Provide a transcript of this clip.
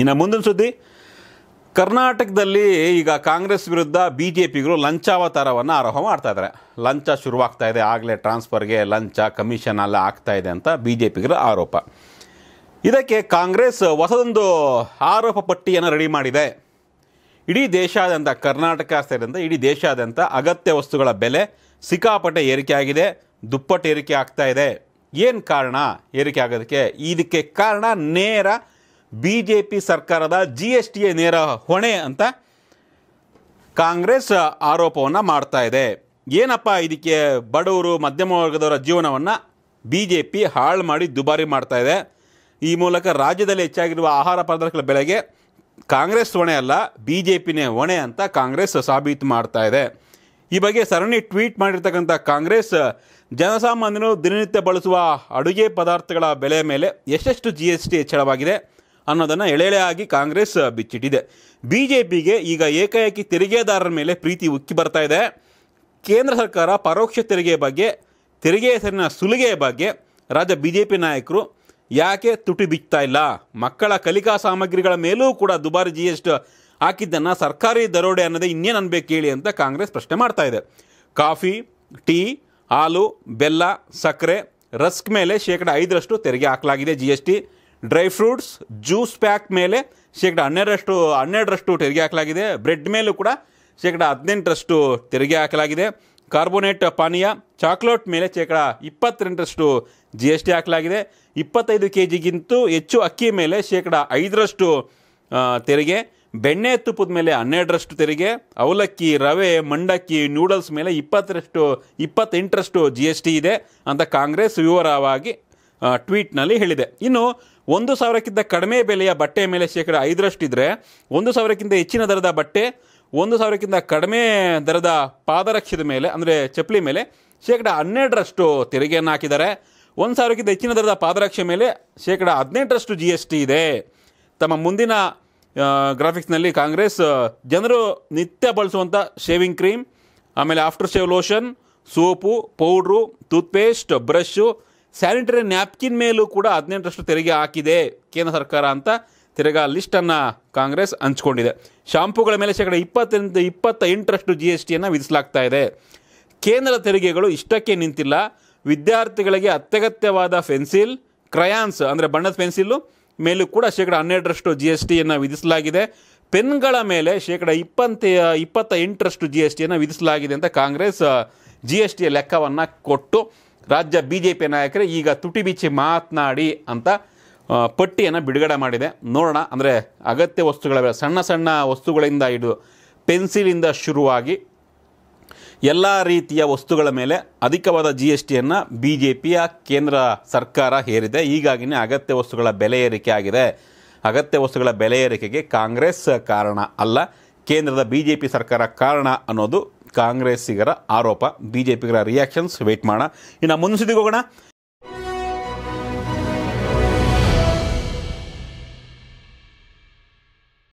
ಇನ್ನು ಮುಂದಿನ ಸುದ್ದಿ ಕರ್ನಾಟಕದಲ್ಲಿ ಈಗ ಕಾಂಗ್ರೆಸ್ ವಿರುದ್ಧ ಬಿ ಜೆ ಪಿಗಳು ಲಂಚಾವತಾರವನ್ನು ಆರೋಪ ಮಾಡ್ತಾ ಇದ್ದಾರೆ ಲಂಚ ಶುರುವಾಗ್ತಾ ಇದೆ ಆಗಲೇ ಟ್ರಾನ್ಸ್ಫರ್ಗೆ ಲಂಚ ಕಮಿಷನ್ ಎಲ್ಲ ಆಗ್ತಾ ಇದೆ ಅಂತ ಬಿ ಜೆ ಪಿಗಳ ಆರೋಪ ಇದಕ್ಕೆ ಕಾಂಗ್ರೆಸ್ ಹೊಸದೊಂದು ಆರೋಪ ಪಟ್ಟಿಯನ್ನು ರೆಡಿ ಮಾಡಿದೆ ಇಡೀ ದೇಶಾದ್ಯಂತ ಕರ್ನಾಟಕ ಸೇರಿದಂತೆ ಇಡೀ ದೇಶಾದ್ಯಂತ ಅಗತ್ಯ ವಸ್ತುಗಳ ಬೆಲೆ ಸಿಕ್ಕಾಪಟ್ಟೆ ಏರಿಕೆಯಾಗಿದೆ ದುಪ್ಪಟ್ಟು ಏರಿಕೆ ಆಗ್ತಾ ಇದೆ ಏನು ಕಾರಣ ಏರಿಕೆ ಆಗೋದಕ್ಕೆ ಇದಕ್ಕೆ ಕಾರಣ ನೇರ ಬಿ ಜೆ ಪಿ ಸರ್ಕಾರದ ಜಿ ಎಸ್ ಟಿಯ ನೇರ ಹೊಣೆ ಅಂತ ಕಾಂಗ್ರೆಸ್ ಆರೋಪವನ್ನು ಮಾಡ್ತಾ ಇದೆ ಏನಪ್ಪ ಇದಕ್ಕೆ ಬಡವರು ಮಧ್ಯಮ ವರ್ಗದವರ ಜೀವನವನ್ನು ಬಿ ಜೆ ಪಿ ಹಾಳು ಮಾಡಿ ದುಬಾರಿ ಮಾಡ್ತಾ ಇದೆ ಈ ಮೂಲಕ ರಾಜ್ಯದಲ್ಲಿ ಹೆಚ್ಚಾಗಿರುವ ಆಹಾರ ಪದಾರ್ಥಗಳ ಬೆಲೆಗೆ ಕಾಂಗ್ರೆಸ್ ಹೊಣೆ ಅಲ್ಲ ಬಿ ಜೆ ಪಿನೇ ಹೊಣೆ ಅಂತ ಕಾಂಗ್ರೆಸ್ ಸಾಬೀತು ಮಾಡ್ತಾ ಇದೆ ಈ ಬಗ್ಗೆ ಸರಣಿ ಟ್ವೀಟ್ ಮಾಡಿರ್ತಕ್ಕಂಥ ಕಾಂಗ್ರೆಸ್ ಜನಸಾಮಾನ್ಯರು ದಿನನಿತ್ಯ ಬಳಸುವ ಅಡುಗೆ ಪದಾರ್ಥಗಳ ಬೆಲೆ ಮೇಲೆ ಎಷ್ಟೆಷ್ಟು ಜಿ ಎಸ್ ಟಿ ಹೆಚ್ಚಳವಾಗಿದೆ ಅನ್ನೋದನ್ನು ಎಳೆಳೆಯಾಗಿ ಕಾಂಗ್ರೆಸ್ ಬಿಚ್ಚಿಟ್ಟಿದೆ ಬಿ ಜೆ ಪಿಗೆ ಈಗ ಏಕಾಏಕಿ ತೆರಿಗೆದಾರರ ಮೇಲೆ ಪ್ರೀತಿ ಉಕ್ಕಿ ಬರ್ತಾ ಇದೆ ಕೇಂದ್ರ ಸರ್ಕಾರ ಪರೋಕ್ಷ ತೆರಿಗೆ ಬಗ್ಗೆ ತೆರಿಗೆ ಹೆಸರಿನ ಸುಲಿಗೆಯ ಬಗ್ಗೆ ರಾಜ್ಯ ಬಿ ಜೆ ಪಿ ನಾಯಕರು ಯಾಕೆ ತುಟಿ ಬಿಚ್ತಾ ಇಲ್ಲ ಮಕ್ಕಳ ಕಲಿಕಾ ಸಾಮಗ್ರಿಗಳ ಮೇಲೂ ಕೂಡ ದುಬಾರಿ ಜಿ ಎಸ್ ಟಿ ಹಾಕಿದ್ದನ್ನು ಸರ್ಕಾರಿ ದರೋಡೆ ಅನ್ನೋದೇ ಇನ್ನೇನು ಅನ್ಬೇಕು ಹೇಳಿ ಅಂತ ಕಾಂಗ್ರೆಸ್ ಪ್ರಶ್ನೆ ಮಾಡ್ತಾ ಇದೆ ಕಾಫಿ ಟೀ ಹಾಲು ಬೆಲ್ಲ ಸಕ್ಕರೆ ರಸ್ಕ್ ಮೇಲೆ ಶೇಕಡ ಐದರಷ್ಟು ತೆರಿಗೆ ಹಾಕಲಾಗಿದೆ G S T dry fruits juice pack ಮೇಲೆ ಶೇಕಡ ಹನ್ನೆರಡರಷ್ಟು ಹನ್ನೆರಡರಷ್ಟು ತೆರಿಗೆ ಹಾಕಲಾಗಿದೆ ಬ್ರೆಡ್ ಮೇಲೂ ಕೂಡ ಶೇಕಡ ಹದಿನೆಂಟರಷ್ಟು ತೆರಿಗೆ ಹಾಕಲಾಗಿದೆ ಕಾರ್ಬೋನೇಟ್ ಪಾನೀಯ ಚಾಕ್ಲೇಟ್ ಮೇಲೆ ಶೇಕಡ ಇಪ್ಪತ್ತೆಂಟರಷ್ಟು ಜಿ ಎಸ್ ಟಿ ಹಾಕಲಾಗಿದೆ ಇಪ್ಪತ್ತೈದು ಕೆ ಜಿಗಿಂತೂ ಹೆಚ್ಚು ಅಕ್ಕಿ ಮೇಲೆ ಶೇಕಡ ಐದರಷ್ಟು ತೆರಿಗೆ ಬೆಣ್ಣೆ ತುಪ್ಪದ ಮೇಲೆ ಹನ್ನೆರಡರಷ್ಟು ತೆರಿಗೆ ಅವಲಕ್ಕಿ ರವೆ ಮಂಡಕ್ಕಿ ನೂಡಲ್ಸ್ ಮೇಲೆ ಇಪ್ಪತ್ತರಷ್ಟು ಇಪ್ಪತ್ತೆಂಟರಷ್ಟು ಜಿ ಎಸ್ ಟಿ ಇದೆ ಅಂತ ಕಾಂಗ್ರೆಸ್ ವಿವರವಾಗಿ ಟ್ವೀಟ್ನಲ್ಲಿ ಹೇಳಿದೆ ಇನ್ನು ಒಂದು ಸಾವಿರಕ್ಕಿಂತ ಕಡಿಮೆ ಬೆಲೆಯ ಬಟ್ಟೆಯ ಮೇಲೆ ಶೇಕಡ ಐದರಷ್ಟಿದ್ರೆ ಒಂದು ಸಾವಿರಕ್ಕಿಂತ ಹೆಚ್ಚಿನ ದರದ ಬಟ್ಟೆ ಒಂದು ಸಾವಿರಕ್ಕಿಂತ ಕಡಿಮೆ ದರದ ಪಾದರಕ್ಷದ ಮೇಲೆ ಅಂದರೆ ಚಪ್ಪಲಿ ಮೇಲೆ ಶೇಕಡ ಹನ್ನೆರಡರಷ್ಟು ತೆರಿಗೆಯನ್ನು ಹಾಕಿದ್ದಾರೆ ಒಂದು ಸಾವಿರಕ್ಕಿಂತ ಹೆಚ್ಚಿನ ದರದ ಪಾದರಕ್ಷೆ ಮೇಲೆ ಶೇಕಡ ಹದಿನೆಂಟರಷ್ಟು ಜಿ ಎಸ್ ಟಿ ಇದೆ ತಮ್ಮ ಮುಂದಿನ ಗ್ರಾಫಿಕ್ಸ್ನಲ್ಲಿ ಕಾಂಗ್ರೆಸ್ ಜನರು ನಿತ್ಯ ಬಳಸುವಂಥ ಶೇವಿಂಗ್ ಕ್ರೀಮ್ ಆಮೇಲೆ after shave lotion soap powder toothpaste brush sanitary napkin ಮೇಲೂ ಕೂಡ ಹದಿನೆಂಟರಷ್ಟು ತೆರಿಗೆ ಹಾಕಿದೆ ಕೇಂದ್ರ ಸರ್ಕಾರ ಅಂತ ತಿರ್ಗಾ ಲಿಸ್ಟನ್ನು ಕಾಂಗ್ರೆಸ್ ಹಂಚ್ಕೊಂಡಿದೆ ಶಾಂಪುಗಳ ಮೇಲೆ ಶೇಕಡ ಇಪ್ಪತ್ತರಿಂದ ಇಪ್ಪತ್ತ ಎಂಟರಷ್ಟು ಜಿ ಎಸ್ ಟಿಯನ್ನು ವಿಧಿಸಲಾಗ್ತಾ ಇದೆ ಕೇಂದ್ರ ತೆರಿಗೆಗಳು ಇಷ್ಟಕ್ಕೆ ನಿಂತಿಲ್ಲ ವಿದ್ಯಾರ್ಥಿಗಳಿಗೆ ಅತ್ಯಗತ್ಯವಾದ ಪೆನ್ಸಿಲ್ ಕ್ರಯಾನ್ಸ್ ಅಂದರೆ ಬಣ್ಣದ ಪೆನ್ಸಿಲು ಮೇಲೂ ಕೂಡ ಶೇಕಡ ಹನ್ನೆರಡರಷ್ಟು ಜಿ ಎಸ್ ಟಿಯನ್ನು ವಿಧಿಸಲಾಗಿದೆ ಪೆನ್ಗಳ ಮೇಲೆ ಶೇಕಡ ಇಪ್ಪತ್ತ ಇಪ್ಪತ್ತ ಎಂಟರಷ್ಟು ಜಿ ಎಸ್ ಟಿಯನ್ನು ವಿಧಿಸಲಾಗಿದೆ ಅಂತ ಕಾಂಗ್ರೆಸ್ ಜಿ ಎಸ್ ಟಿಯ ಲೆಕ್ಕವನ್ನು ಕೊಟ್ಟು ರಾಜ್ಯ ಬಿ ಜೆ ಪಿ ನಾಯಕರೇ ಈಗ ತುಟಿ ಬಿಚ್ಚಿ ಮಾತನಾಡಿ ಅಂತ ಪಟ್ಟಿಯನ್ನು ಬಿಡುಗಡೆ ಮಾಡಿದೆ ನೋಡೋಣ ಅಂದರೆ ಅಗತ್ಯ ವಸ್ತುಗಳ ಸಣ್ಣ ಸಣ್ಣ ವಸ್ತುಗಳಿಂದ ಹಿಡಿದು ಪೆನ್ಸಿಲಿಂದ ಶುರುವಾಗಿ ಎಲ್ಲ ರೀತಿಯ ವಸ್ತುಗಳ ಮೇಲೆ ಅಧಿಕವಾದ ಜಿ ಎಸ್ ಟಿಯನ್ನು ಬಿ ಜೆ ಪಿಯ ಕೇಂದ್ರ ಸರ್ಕಾರ ಹೇರಿದೆ ಹೀಗಾಗಿನೇ ಅಗತ್ಯ ವಸ್ತುಗಳ ಬೆಲೆ ಏರಿಕೆ ಆಗಿದೆ ಅಗತ್ಯ ವಸ್ತುಗಳ ಬೆಲೆ ಏರಿಕೆಗೆ ಕಾಂಗ್ರೆಸ್ ಕಾರಣ ಅಲ್ಲ ಕೇಂದ್ರದ ಬಿ ಜೆ ಪಿ ಸರ್ಕಾರ ಕಾರಣ ಅನ್ನೋದು ಕಾಂಗ್ರೆಸ್ಸಿಗರ ಆರೋಪ ಬಿ ಜೆ ಪಿಗರ ರಿಯಾಕ್ಷನ್ಸ್ ವೇಟ್ ಮಾಡೋಣ ಇನ್ನು ಮುನ್ಸಿದಿಗೆ